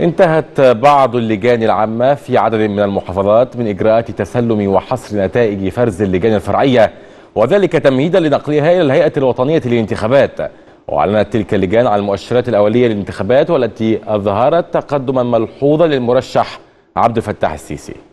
انتهت بعض اللجان العامة في عدد من المحافظات من إجراءات تسلم وحصر نتائج فرز اللجان الفرعية وذلك تمهيدا لنقلها إلى الهيئة الوطنية للانتخابات وأعلنت تلك اللجان عن المؤشرات الأولية للانتخابات والتي أظهرت تقدما ملحوظا للمرشح عبد الفتاح السيسي